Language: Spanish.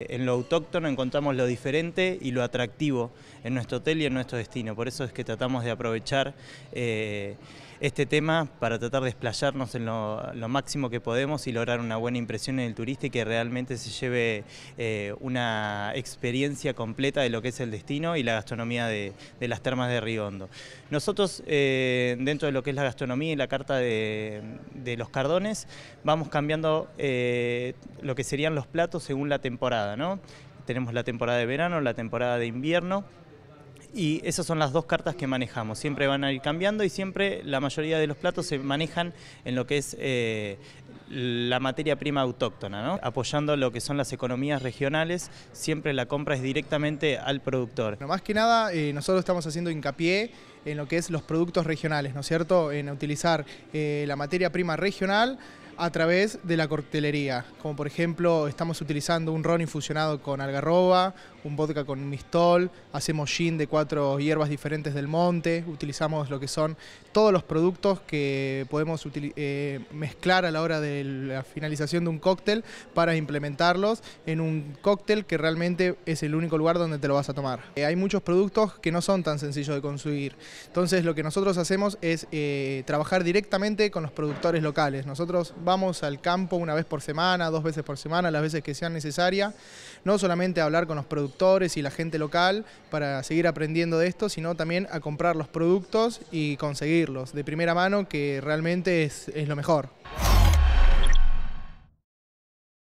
En lo autóctono encontramos lo diferente y lo atractivo en nuestro hotel y en nuestro destino. Por eso es que tratamos de aprovechar eh, este tema para tratar de explayarnos en lo, máximo que podemos y lograr una buena impresión en el turista y que realmente se lleve eh, una experiencia completa de lo que es el destino y la gastronomía de, las termas de Hondo. Nosotros, eh, dentro de lo que es la gastronomía y la carta de los cardones, vamos cambiando lo que serían los platos según la temporada. Tenemos la temporada de verano, la temporada de invierno, y esas son las dos cartas que manejamos. Siempre van a ir cambiando y siempre la mayoría de los platos se manejan en lo que es eh, la materia prima autóctona, apoyando lo que son las economías regionales, siempre la compra es directamente al productor. más que nada, eh, nosotros estamos haciendo hincapié en lo que es los productos regionales, ¿no es cierto? En utilizar eh, la materia prima regional a través de la cortelería, como por ejemplo estamos utilizando un ron infusionado con algarroba, un vodka con mistol, hacemos gin de cuatro hierbas diferentes del monte, utilizamos lo que son todos los productos que podemos eh, mezclar a la hora de la finalización de un cóctel para implementarlos en un cóctel que realmente es el único lugar donde te lo vas a tomar. Eh, hay muchos productos que no son tan sencillos de consumir... Entonces lo que nosotros hacemos es eh, trabajar directamente con los productores locales. Nosotros vamos al campo una vez por semana, dos veces por semana, las veces que sean necesarias, no solamente a hablar con los productores y la gente local para seguir aprendiendo de esto, sino también a comprar los productos y conseguirlos de primera mano, que realmente es lo mejor.